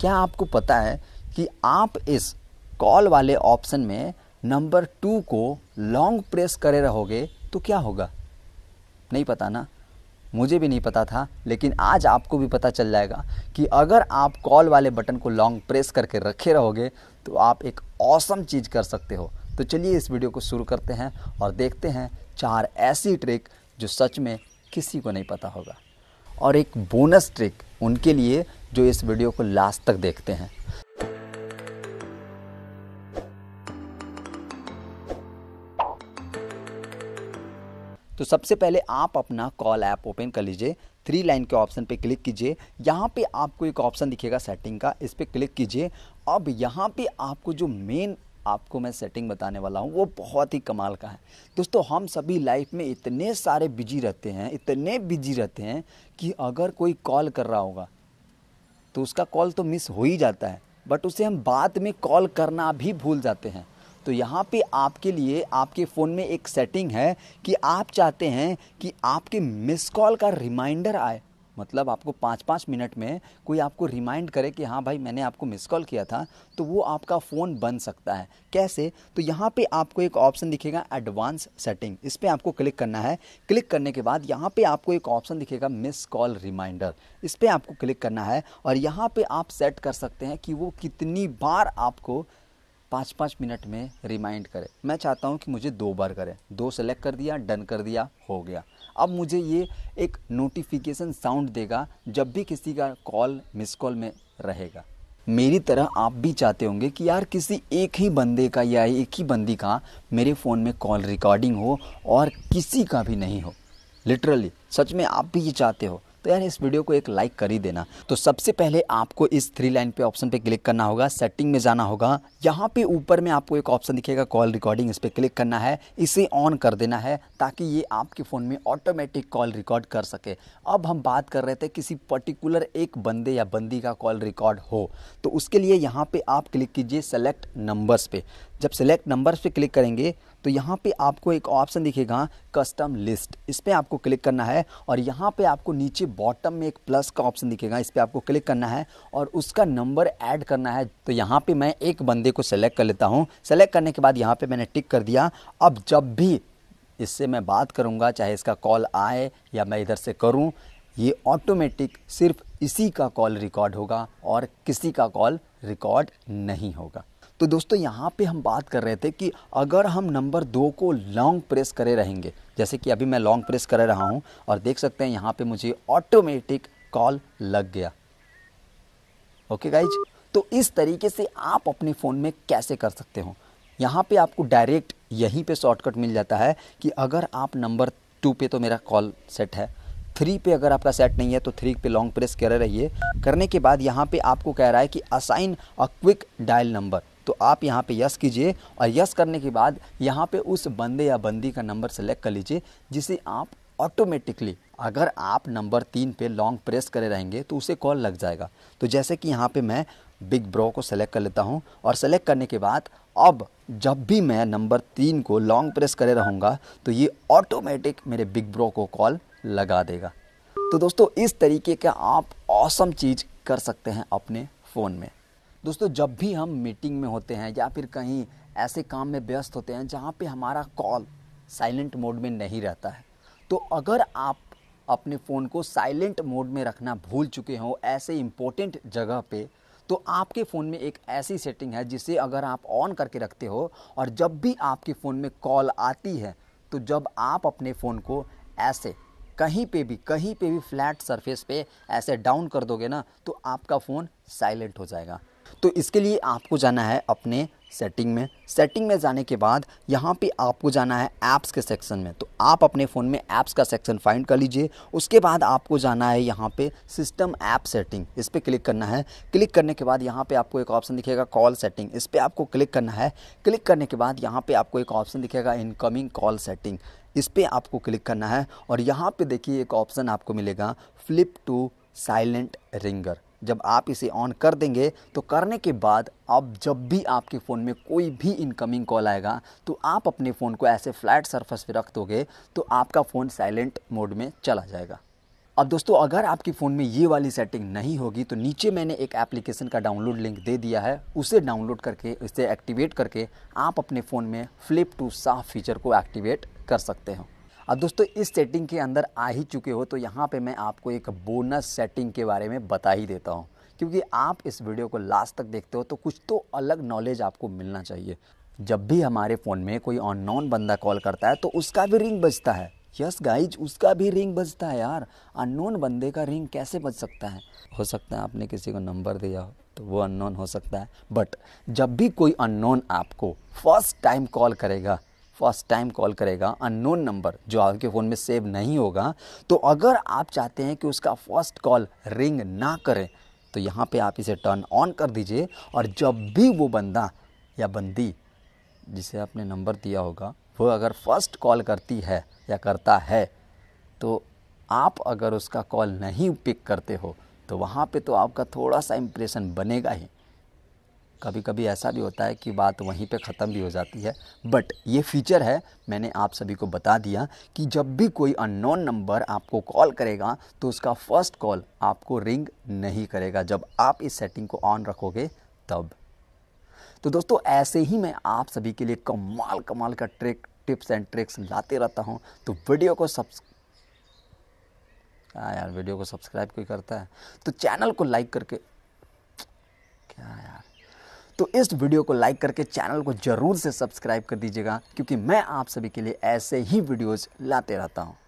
क्या आपको पता है कि आप इस कॉल वाले ऑप्शन में नंबर टू को लॉन्ग प्रेस करे रहोगे तो क्या होगा नहीं पता ना मुझे भी नहीं पता था लेकिन आज आपको भी पता चल जाएगा कि अगर आप कॉल वाले बटन को लॉन्ग प्रेस करके रखे रहोगे तो आप एक औसम चीज़ कर सकते हो तो चलिए इस वीडियो को शुरू करते हैं और देखते हैं चार ऐसी ट्रिक जो सच में किसी को नहीं पता होगा और एक बोनस ट्रिक उनके लिए जो इस वीडियो को लास्ट तक देखते हैं तो सबसे पहले आप अपना कॉल ऐप ओपन कर लीजिए थ्री लाइन के ऑप्शन पे क्लिक कीजिए यहाँ पे आपको एक ऑप्शन दिखेगा सेटिंग का इस पर क्लिक कीजिए अब यहाँ पे आपको जो मेन आपको मैं सेटिंग बताने वाला हूँ वो बहुत ही कमाल का है दोस्तों हम सभी लाइफ में इतने सारे बिजी रहते हैं इतने बिजी रहते हैं कि अगर कोई कॉल कर रहा होगा तो उसका कॉल तो मिस हो ही जाता है बट उसे हम बाद में कॉल करना भी भूल जाते हैं तो यहाँ पे आपके लिए आपके फ़ोन में एक सेटिंग है कि आप चाहते हैं कि आपके मिस कॉल का रिमाइंडर आए मतलब आपको पाँच पाँच मिनट में कोई आपको रिमाइंड करे कि हाँ भाई मैंने आपको मिस कॉल किया था तो वो आपका फ़ोन बन सकता है कैसे तो यहाँ पे आपको एक ऑप्शन दिखेगा एडवांस सेटिंग इस पर आपको क्लिक करना है क्लिक करने के बाद यहाँ पे आपको एक ऑप्शन दिखेगा मिस कॉल रिमाइंडर इस पर आपको क्लिक करना है और यहाँ पर आप सेट कर सकते हैं कि वो कितनी बार आपको पाँच पाँच मिनट में रिमाइंड करें मैं चाहता हूँ कि मुझे दो बार करें दो सेलेक्ट कर दिया डन कर दिया हो गया अब मुझे ये एक नोटिफिकेशन साउंड देगा जब भी किसी का कॉल मिस कॉल में रहेगा मेरी तरह आप भी चाहते होंगे कि यार किसी एक ही बंदे का या एक ही बंदी का मेरे फ़ोन में कॉल रिकॉर्डिंग हो और किसी का भी नहीं हो लिटरली सच में आप भी ये चाहते हो तो यार इस वीडियो को एक लाइक कर ही देना तो सबसे पहले आपको इस थ्री लाइन पे ऑप्शन पे क्लिक करना होगा सेटिंग में जाना होगा यहाँ पे ऊपर में आपको एक ऑप्शन दिखेगा कॉल रिकॉर्डिंग इस पर क्लिक करना है इसे ऑन कर देना है ताकि ये आपके फ़ोन में ऑटोमेटिक कॉल रिकॉर्ड कर सके अब हम बात कर रहे थे किसी पर्टिकुलर एक बंदे या बंदी का कॉल रिकॉर्ड हो तो उसके लिए यहाँ पर आप क्लिक कीजिए सेलेक्ट नंबर्स पे जब सेलेक्ट नंबर्स पे क्लिक करेंगे तो यहाँ पे आपको एक ऑप्शन दिखेगा कस्टम लिस्ट इस पर आपको क्लिक करना है और यहाँ पे आपको नीचे बॉटम में एक प्लस का ऑप्शन दिखेगा इस पर आपको क्लिक करना है और उसका नंबर ऐड करना है तो यहाँ पे मैं एक बंदे को सेलेक्ट कर लेता हूँ सेलेक्ट करने के बाद यहाँ पे मैंने टिक कर दिया अब जब भी इससे मैं बात करूँगा चाहे इसका कॉल आए या मैं इधर से करूँ ये ऑटोमेटिक सिर्फ इसी का कॉल रिकॉर्ड होगा और किसी का कॉल रिकॉर्ड नहीं होगा तो दोस्तों यहाँ पे हम बात कर रहे थे कि अगर हम नंबर दो को लॉन्ग प्रेस करे रहेंगे जैसे कि अभी मैं लॉन्ग प्रेस कर रहा हूँ और देख सकते हैं यहाँ पे मुझे ऑटोमेटिक कॉल लग गया ओके गाइज तो इस तरीके से आप अपने फ़ोन में कैसे कर सकते हो यहाँ पे आपको डायरेक्ट यहीं पे शॉर्टकट मिल जाता है कि अगर आप नंबर टू पे तो मेरा कॉल सेट है थ्री पे अगर आपका सेट नहीं है तो थ्री पे लॉन्ग प्रेस कर रहिए करने के बाद यहाँ पे आपको कह रहा है कि assign a quick dial number तो आप यहाँ पे यस कीजिए और यस करने के बाद यहाँ पे उस बंदे या बंदी का नंबर सेलेक्ट कर लीजिए जिसे आप ऑटोमेटिकली अगर आप नंबर तीन पे लॉन्ग प्रेस करे रहेंगे तो उसे कॉल लग जाएगा तो जैसे कि यहाँ पे मैं बिग ब्रो को सेलेक्ट कर लेता हूँ और सेलेक्ट करने के बाद अब जब भी मैं नंबर तीन को लॉन्ग प्रेस करे रहूँगा तो ये ऑटोमेटिक मेरे बिग ब्रो को कॉल लगा देगा तो दोस्तों इस तरीके का आप औसम चीज़ कर सकते हैं अपने फ़ोन में दोस्तों जब भी हम मीटिंग में होते हैं या फिर कहीं ऐसे काम में व्यस्त होते हैं जहाँ पे हमारा कॉल साइलेंट मोड में नहीं रहता है तो अगर आप अपने फ़ोन को साइलेंट मोड में रखना भूल चुके हों ऐसे इम्पोर्टेंट जगह पे तो आपके फ़ोन में एक ऐसी सेटिंग है जिसे अगर आप ऑन करके रखते हो और जब भी आपके फ़ोन में कॉल आती है तो जब आप अपने फ़ोन को ऐसे कहीं पे भी कहीं पे भी फ्लैट सरफेस पे ऐसे डाउन कर दोगे ना तो आपका फ़ोन साइलेंट हो जाएगा तो इसके लिए आपको जाना है अपने सेटिंग में सेटिंग में जाने के बाद यहाँ पे आपको जाना है ऐप्स के सेक्शन में तो आप अपने फ़ोन में ऐप्स का सेक्शन फाइंड कर लीजिए उसके बाद आपको जाना है यहाँ पे सिस्टम ऐप सेटिंग इस पर क्लिक करना है क्लिक करने के बाद यहाँ पे आपको एक ऑप्शन दिखेगा कॉल सेटिंग इस पर आपको क्लिक करना है क्लिक करने के बाद यहाँ पर आपको एक ऑप्शन दिखेगा इनकमिंग कॉल सेटिंग इस पर आपको क्लिक करना है और यहाँ पर देखिए एक ऑप्शन आपको मिलेगा फ्लिप टू साइलेंट रिंगर जब आप इसे ऑन कर देंगे तो करने के बाद अब जब भी आपके फ़ोन में कोई भी इनकमिंग कॉल आएगा तो आप अपने फ़ोन को ऐसे फ्लैट सरफेस पर रख दोगे तो आपका फ़ोन साइलेंट मोड में चला जाएगा अब दोस्तों अगर आपके फ़ोन में ये वाली सेटिंग नहीं होगी तो नीचे मैंने एक एप्लीकेशन का डाउनलोड लिंक दे दिया है उसे डाउनलोड करके इसे एक्टिवेट करके आप अपने फ़ोन में फ्लिप टू साफ फीचर को एक्टिवेट कर सकते हो अब दोस्तों इस सेटिंग के अंदर आ ही चुके हो तो यहाँ पे मैं आपको एक बोनस सेटिंग के बारे में बता ही देता हूँ क्योंकि आप इस वीडियो को लास्ट तक देखते हो तो कुछ तो अलग नॉलेज आपको मिलना चाहिए जब भी हमारे फ़ोन में कोई अननोन बंदा कॉल करता है तो उसका भी रिंग बजता है यस गाइज उसका भी रिंग बजता है यार अननोन बंदे का रिंग कैसे बज सकता है हो सकता है आपने किसी को नंबर दिया हो तो वो अननोन हो सकता है बट जब भी कोई अननोन आपको फर्स्ट टाइम कॉल करेगा फर्स्ट टाइम कॉल करेगा अननोन नंबर जो आपके फ़ोन में सेव नहीं होगा तो अगर आप चाहते हैं कि उसका फर्स्ट कॉल रिंग ना करें तो यहाँ पे आप इसे टर्न ऑन कर दीजिए और जब भी वो बंदा या बंदी जिसे आपने नंबर दिया होगा वो अगर फर्स्ट कॉल करती है या करता है तो आप अगर उसका कॉल नहीं पिक करते हो तो वहाँ पे तो आपका थोड़ा सा इम्प्रेशन बनेगा ही कभी कभी ऐसा भी होता है कि बात वहीं पे ख़त्म भी हो जाती है बट ये फीचर है मैंने आप सभी को बता दिया कि जब भी कोई अननोन नंबर आपको कॉल करेगा तो उसका फर्स्ट कॉल आपको रिंग नहीं करेगा जब आप इस सेटिंग को ऑन रखोगे तब तो दोस्तों ऐसे ही मैं आप सभी के लिए कमाल कमाल का ट्रिक टिप्स एंड ट्रिक्स लाते रहता हूँ तो वीडियो को सब्स क्या यार वीडियो को सब्सक्राइब कोई करता है तो चैनल को लाइक करके क्या यार तो इस वीडियो को लाइक करके चैनल को ज़रूर से सब्सक्राइब कर दीजिएगा क्योंकि मैं आप सभी के लिए ऐसे ही वीडियोज़ लाते रहता हूँ